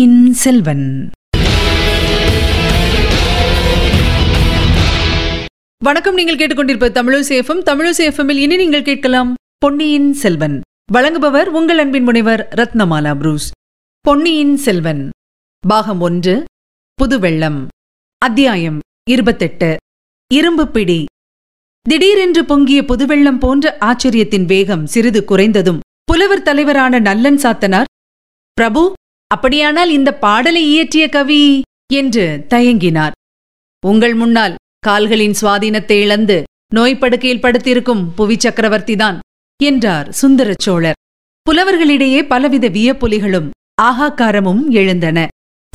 பொன்னியின் செல்வன் வணக்கம் நீங்கள் கேட்டுக்கொண்டிருப்ப தமிழசேஃபம் தமிழசேஃபமில் இனி நீங்கள் கேட்கலாம் பொன்னியின் செல்வன் வழங்குபவர் உங்கள் அன்பின் முனைவர் ரத்னமாலா புரூஸ் பொன்னியின் செல்வன் பாகம் ஒன்று புதுவெள்ளம் அத்தியாயம் இருபத்தெட்டு இரும்பு பிடி திடீரென்று பொங்கிய புதுவெள்ளம் போன்ற ஆச்சரியத்தின் வேகம் சிறிது குறைந்ததும் புலவர் தலைவரான நல்லன் சாத்தனார் பிரபு அப்படியானால் இந்த பாடலை இயற்றிய கவி என்று தயங்கினார் உங்கள் முன்னால் கால்களின் சுவாதீனத்தை இழந்து நோய்ப்படுக்கையில் படுத்திருக்கும் புவி சக்கரவர்த்திதான் என்றார் சுந்தர சோழர் புலவர்களிடையே பலவித வியப்புலிகளும் ஆகாக்காரமும் எழுந்தன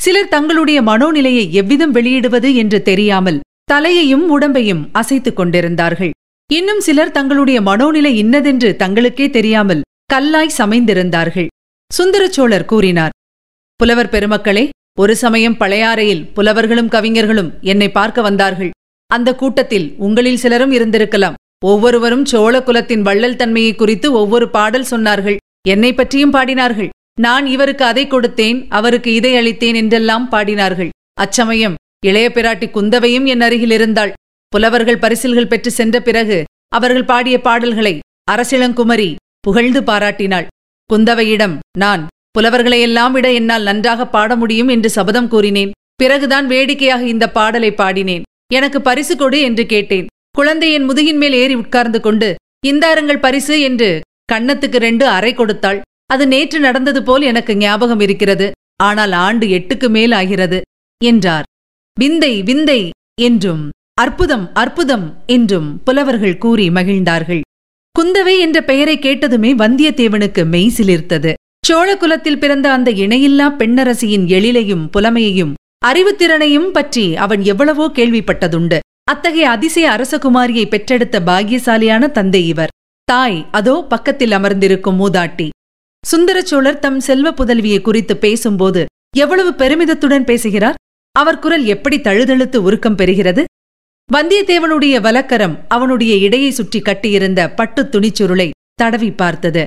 சிலர் தங்களுடைய மனோநிலையை எவ்விதம் வெளியிடுவது என்று தெரியாமல் தலையையும் உடம்பையும் அசைத்துக் கொண்டிருந்தார்கள் இன்னும் சிலர் தங்களுடைய மனோநிலை இன்னதென்று தங்களுக்கே தெரியாமல் கல்லாய் சமைந்திருந்தார்கள் சுந்தரச்சோழர் கூறினார் புலவர் பெருமக்களே ஒரு சமயம் பழையாறையில் புலவர்களும் கவிஞர்களும் என்னை பார்க்க வந்தார்கள் அந்த கூட்டத்தில் உங்களில் சிலரும் இருந்திருக்கலாம் ஒவ்வொருவரும் சோழ குலத்தின் வள்ளல் தன்மையை குறித்து ஒவ்வொரு பாடல் சொன்னார்கள் என்னை பற்றியும் பாடினார்கள் நான் இவருக்கு அதை கொடுத்தேன் அவருக்கு இதை அளித்தேன் என்றெல்லாம் பாடினார்கள் அச்சமயம் இளைய பிராட்டி குந்தவையும் என் அருகில் இருந்தாள் புலவர்கள் பரிசில்கள் பெற்று சென்ற பிறகு அவர்கள் பாடிய பாடல்களை அரசிளங்குமரி புகழ்ந்து பாராட்டினாள் குந்தவையிடம் நான் புலவர்களையெல்லாம் விட என்னால் நன்றாக பாட முடியும் என்று சபதம் கூறினேன் பிறகுதான் வேடிக்கையாக இந்த பாடலை பாடினேன் எனக்கு பரிசு கொடு என்று கேட்டேன் குழந்தை என் முதுகின் மேல் ஏறி உட்கார்ந்து கொண்டு இந்தாருங்கள் பரிசு என்று கண்ணத்துக்கு ரெண்டு அறை கொடுத்தாள் அது நேற்று நடந்தது போல் எனக்கு ஞாபகம் இருக்கிறது ஆனால் ஆண்டு எட்டுக்கு மேல் ஆகிறது என்றார் விந்தை விந்தை என்றும் அற்புதம் அற்புதம் என்றும் புலவர்கள் கூறி மகிழ்ந்தார்கள் குந்தவை என்ற பெயரை கேட்டதுமே வந்தியத்தேவனுக்கு மெய் சிலிர்த்தது சோழ குலத்தில் பிறந்த அந்த இணையில்லா பெண்ணரசியின் எழிலையும் புலமையையும் அறிவுத்திறனையும் பற்றி அவன் எவ்வளவோ கேள்விப்பட்டதுண்டு அத்தகைய அதிசய அரசகுமாரியை பெற்றெடுத்த பாகியசாலியான தந்தை இவர் தாய் அதோ பக்கத்தில் அமர்ந்திருக்கும் மூதாட்டி சுந்தரச்சோழர் தம் செல்வ புதல்வியை குறித்து பேசும்போது எவ்வளவு பெருமிதத்துடன் பேசுகிறார் அவர் குரல் எப்படி தழுதழுத்து உருக்கம் பெறுகிறது வந்தியத்தேவனுடைய வலக்கரம் அவனுடைய இடையை சுற்றி கட்டியிருந்த பட்டு துணிச்சுருளை தடவி பார்த்தது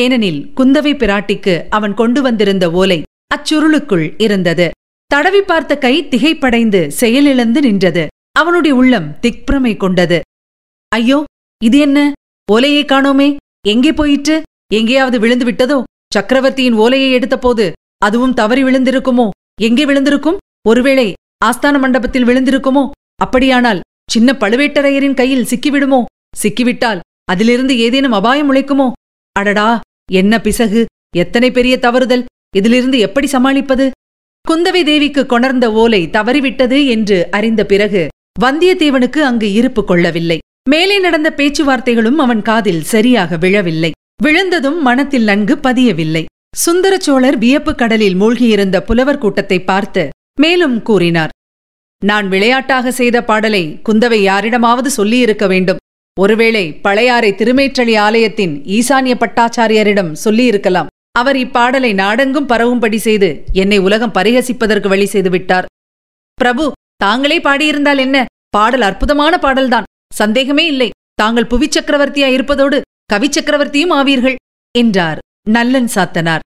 ஏனெனில் குந்தவை பிராட்டிக்கு அவன் கொண்டு வந்திருந்த ஓலை அச்சுருளுக்குள் இருந்தது தடவி பார்த்த கை திகைப்படைந்து செயலிழந்து நின்றது அவனுடைய உள்ளம் திக்பிரமை கொண்டது ஐயோ இது என்ன ஓலையை காணோமே எங்கே போயிற்று எங்கேயாவது விழுந்து விட்டதோ சக்கரவர்த்தியின் ஓலையை எடுத்தபோது அதுவும் தவறி விழுந்திருக்குமோ எங்கே விழுந்திருக்கும் ஒருவேளை ஆஸ்தான மண்டபத்தில் விழுந்திருக்குமோ அப்படியானால் சின்ன பழுவேட்டரையரின் கையில் சிக்கிவிடுமோ சிக்கிவிட்டால் அதிலிருந்து ஏதேனும் அபாயம் உழைக்குமோ அடடா என்ன பிசகு எத்தனை பெரிய தவறுதல் இதிலிருந்து எப்படி சமாளிப்பது குந்தவை தேவிக்கு கொணர்ந்த ஓலை தவறிவிட்டது என்று அறிந்த பிறகு வந்தியத்தேவனுக்கு அங்கு இருப்பு கொள்ளவில்லை மேலே நடந்த பேச்சுவார்த்தைகளும் அவன் காதில் சரியாக விழவில்லை விழுந்ததும் மனத்தில் நன்கு பதியவில்லை சுந்தர சோழர் வியப்பு கடலில் மூழ்கியிருந்த புலவர் கூட்டத்தை பார்த்து மேலும் கூறினார் நான் விளையாட்டாக செய்த பாடலை குந்தவை யாரிடமாவது சொல்லியிருக்க வேண்டும் ஒருவேளை பழையாறை திருமேற்றளி ஆலயத்தின் ஈசானிய பட்டாச்சாரியரிடம் சொல்லியிருக்கலாம் அவர் இப்பாடலை நாடெங்கும் பரவும்படி செய்து என்னை உலகம் பரிகசிப்பதற்கு வழி செய்துவிட்டார் பிரபு தாங்களே பாடியிருந்தால் என்ன பாடல் அற்புதமான பாடல்தான் சந்தேகமே இல்லை தாங்கள் புவி சக்கரவர்த்தியா இருப்பதோடு கவி சக்கரவர்த்தியும் ஆவீர்கள் என்றார் நல்லன் சாத்தனார்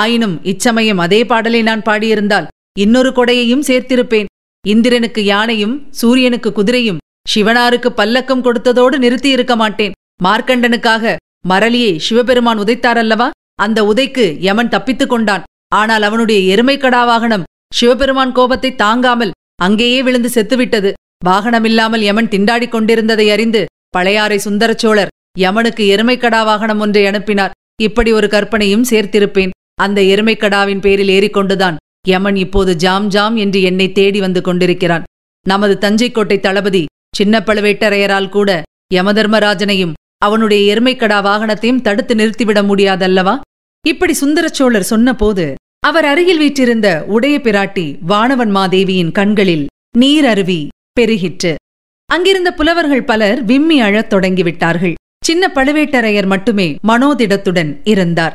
ஆயினும் இச்சமயம் அதே பாடலை நான் பாடியிருந்தால் இன்னொரு கொடையையும் சேர்த்திருப்பேன் இந்திரனுக்கு யானையும் சூரியனுக்கு குதிரையும் சிவனாருக்கு பல்லக்கம் கொடுத்ததோடு நிறுத்தி இருக்க மாட்டேன் மார்க்கண்டனுக்காக மரளியை சிவபெருமான் உதைத்தார் அல்லவா அந்த உதைக்கு யமன் தப்பித்துக் கொண்டான் ஆனால் அவனுடைய எருமைக்கடா வாகனம் சிவபெருமான் கோபத்தை தாங்காமல் அங்கேயே விழுந்து செத்துவிட்டது வாகனமில்லாமல் யமன் திண்டாடிக் கொண்டிருந்ததை அறிந்து பழையாறை சுந்தரச்சோழர் யமனுக்கு எருமைக்கடா வாகனம் ஒன்றை அனுப்பினார் இப்படி ஒரு கற்பனையும் சேர்த்திருப்பேன் அந்த எருமைக்கடாவின் பேரில் ஏறிக்கொண்டுதான் யமன் இப்போது ஜாம் ஜாம் என்று என்னை தேடி வந்து கொண்டிருக்கிறான் நமது தஞ்சைக்கோட்டை தளபதி சின்ன பழுவேட்டரையரால் கூட யமதர்மராஜனையும் அவனுடைய எருமைக்கடா வாகனத்தையும் தடுத்து நிறுத்திவிட முடியாதல்லவா இப்படி சுந்தரச்சோழர் சொன்னபோது அவர் அருகில் வீற்றிருந்த உடைய பிராட்டி வானவன் மாதேவியின் கண்களில் நீர் அருவி பெருகிற்று அங்கிருந்த புலவர்கள் பலர் விம்மி அழத் தொடங்கிவிட்டார்கள் சின்ன பழுவேட்டரையர் மட்டுமே மனோதிடத்துடன் இருந்தார்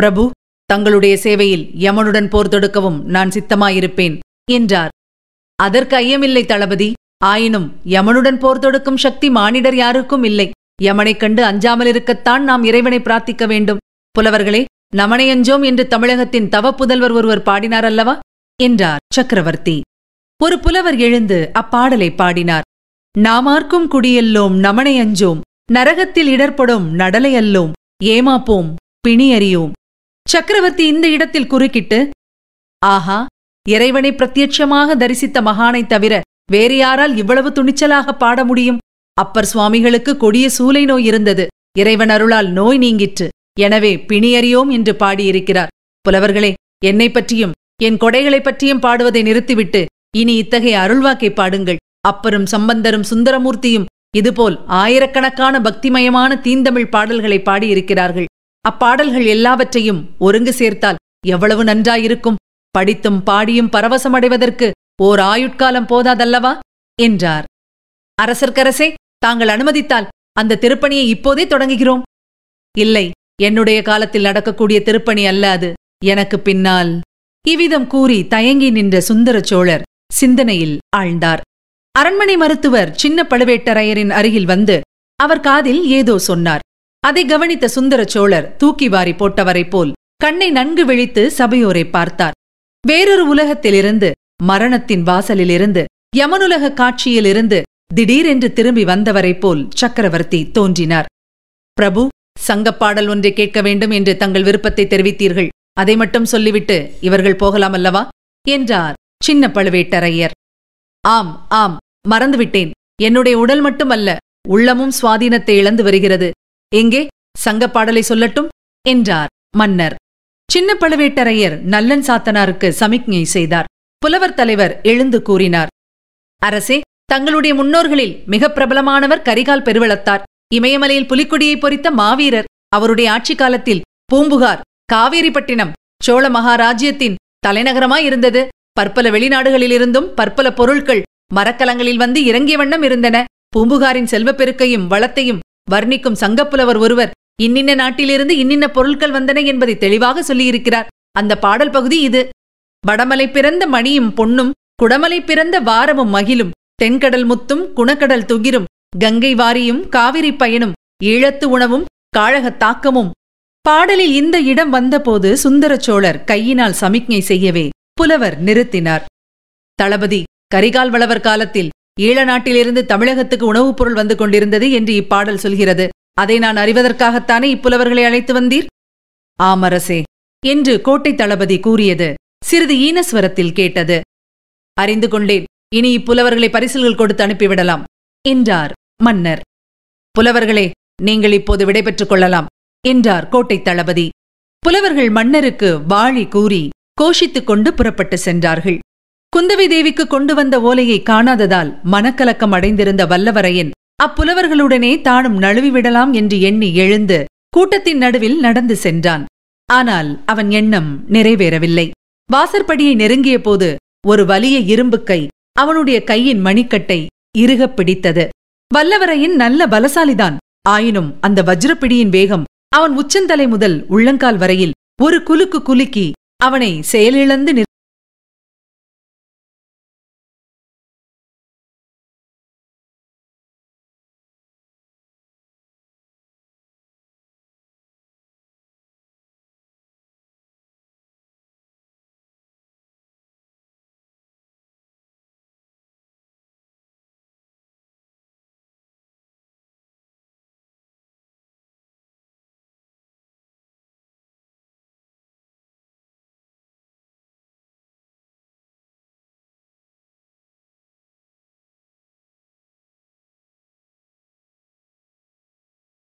பிரபு தங்களுடைய சேவையில் யமனுடன் போர் தொடுக்கவும் நான் சித்தமாயிருப்பேன் என்றார் அதற்கு ஐயமில்லை தளபதி ஆயினும் யமனுடன் போர் தொடுக்கும் சக்தி மானிடர் யாருக்கும் இல்லை யமனைக் கண்டு அஞ்சாமல் இருக்கத்தான் நாம் இறைவனை பிரார்த்திக்க வேண்டும் புலவர்களே நமனையஞ்சோம் என்று தமிழகத்தின் தவ புதல்வர் ஒருவர் பாடினார் அல்லவா என்றார் சக்கரவர்த்தி ஒரு புலவர் எழுந்து அப்பாடலை பாடினார் நாமார்க்கும் குடியெல்லோம் நமனையஞ்சோம் நரகத்தில் இடர்படும் நடலையல்லோம் ஏமாப்போம் பிணியறியோம் சக்கரவர்த்தி இந்த இடத்தில் குறுக்கிட்டு ஆஹா இறைவனை பிரத்யட்சமாக தரிசித்த மகானைத் தவிர வேறு யாரால் இவ்வளவு துணிச்சலாக பாட முடியும் அப்பர் சுவாமிகளுக்கு கொடிய சூலை நோய் இருந்தது இறைவன் அருளால் நோய் நீங்கிற்று எனவே பிணியறியோம் என்று பாடியிருக்கிறார் புலவர்களே என்னை பற்றியும் என் கொடைகளை பற்றியும் பாடுவதை நிறுத்திவிட்டு இனி இத்தகைய அருள்வாக்கை பாடுங்கள் அப்பரும் சம்பந்தரும் சுந்தரமூர்த்தியும் இதுபோல் ஆயிரக்கணக்கான பக்திமயமான தீந்தமிழ் பாடல்களை பாடியிருக்கிறார்கள் அப்பாடல்கள் எல்லாவற்றையும் ஒருங்கு சேர்த்தால் எவ்வளவு நன்றாயிருக்கும் படித்தும் பாடியும் பரவசமடைவதற்கு ஓர் ஆயுட்காலம் போதாதல்லவா என்றார் அரசர்க்கரசே தாங்கள் அனுமதித்தால் அந்த திருப்பணியை இப்போதே தொடங்குகிறோம் இல்லை என்னுடைய காலத்தில் நடக்கக்கூடிய திருப்பணி அல்ல அது எனக்கு பின்னால் இவ்விதம் கூறி தயங்கி நின்ற சுந்தர சோழர் சிந்தனையில் ஆழ்ந்தார் அரண்மனை மருத்துவர் சின்ன பழுவேட்டரையரின் அருகில் வந்து அவர் காதில் ஏதோ சொன்னார் அதை கவனித்த சுந்தர சோழர் தூக்கி வாரி போட்டவரைப் போல் கண்ணை நன்கு விழித்து சபையோரை பார்த்தார் வேறொரு உலகத்திலிருந்து மரணத்தின் வாசலிலிருந்து யமனுலக காட்சியிலிருந்து திடீரென்று திரும்பி வந்தவரைப் போல் சக்கரவர்த்தி தோன்றினார் பிரபு சங்கப்பாடல் ஒன்றை கேட்க வேண்டும் என்று தங்கள் விருப்பத்தை தெரிவித்தீர்கள் அதை மட்டும் சொல்லிவிட்டு இவர்கள் போகலாம் அல்லவா என்றார் சின்ன பழுவேட்டரையர் ஆம் ஆம் மறந்துவிட்டேன் என்னுடைய உடல் மட்டுமல்ல உள்ளமும் சுவாதீனத்தை இழந்து வருகிறது எங்கே சங்கப்பாடலை சொல்லட்டும் என்றார் மன்னர் சின்ன பழுவேட்டரையர் நல்லன் சாத்தனாருக்கு சமிக்ஞை செய்தார் புலவர் தலைவர் எழுந்து கூறினார் அரசே தங்களுடைய முன்னோர்களில் மிக பிரபலமானவர் கரிகால் பெருவளத்தார் இமயமலையில் புலிக்கொடியை பொறித்த மாவீரர் அவருடைய ஆட்சி காலத்தில் பூம்புகார் காவேரிப்பட்டினம் சோழ மகாராஜ்யத்தின் தலைநகரமாய் இருந்தது பற்பல வெளிநாடுகளிலிருந்தும் பற்பல பொருட்கள் மரக்கலங்களில் வந்து இறங்கிய வண்ணம் இருந்தன பூம்புகாரின் செல்வப்பெருக்கையும் வளத்தையும் வர்ணிக்கும் சங்கப்புலவர் ஒருவர் இன்னின்ன நாட்டிலிருந்து இன்னின்ன பொருட்கள் வந்தன என்பதை தெளிவாக சொல்லியிருக்கிறார் அந்த பாடல் பகுதி இது வடமலை பிறந்த மணியும் பொன்னும் குடமலை பிறந்த வாரமும் மகிழும் தென்கடல் முத்தும் குணக்கடல் துகிரும் கங்கை வாரியும் காவிரி பயனும் ஈழத்து உணவும் காழகத் தாக்கமும் பாடலில் இந்த இடம் வந்தபோது சோழர் கையினால் சமிக்ஞை செய்யவே புலவர் நிறுத்தினார் தளபதி கரிகால் வளவர் காலத்தில் ஈழ நாட்டிலிருந்து தமிழகத்துக்கு உணவுப் பொருள் வந்து கொண்டிருந்தது என்று இப்பாடல் சொல்கிறது அதை நான் அறிவதற்காகத்தானே இப்புலவர்களை அழைத்து வந்தீர் ஆமரசே என்று கோட்டை தளபதி கூறியது சிறிது ஈனஸ்வரத்தில் கேட்டது அறிந்து கொண்டேன் இனி இப்புலவர்களை பரிசல்கள் கொடுத்து அனுப்பிவிடலாம் என்றார் மன்னர் புலவர்களே நீங்கள் இப்போது விடைபெற்றுக் கொள்ளலாம் என்றார் கோட்டை தளபதி புலவர்கள் மன்னருக்கு வாழி கூறி கோஷித்துக் கொண்டு புறப்பட்டு சென்றார்கள் குந்தவி தேவிக்கு கொண்டு வந்த ஓலையை காணாததால் மனக்கலக்கம் அடைந்திருந்த வல்லவரையன் அப்புலவர்களுடனே தானும் நழுவிவிடலாம் என்று எண்ணி எழுந்து கூட்டத்தின் நடுவில் நடந்து சென்றான் ஆனால் அவன் எண்ணம் நிறைவேறவில்லை வாசற்படியை நெருங்கிய போது ஒரு வலிய இரும்பு கை அவனுடைய கையின் மணிக்கட்டை இறுகப் பிடித்தது வல்லவரையின் நல்ல பலசாலிதான் ஆயினும் அந்த வஜ்ரப்பிடியின் வேகம் அவன் உச்சந்தலை முதல் உள்ளங்கால் வரையில் ஒரு குலுக்கு குலுக்கி அவனை செயலிழந்து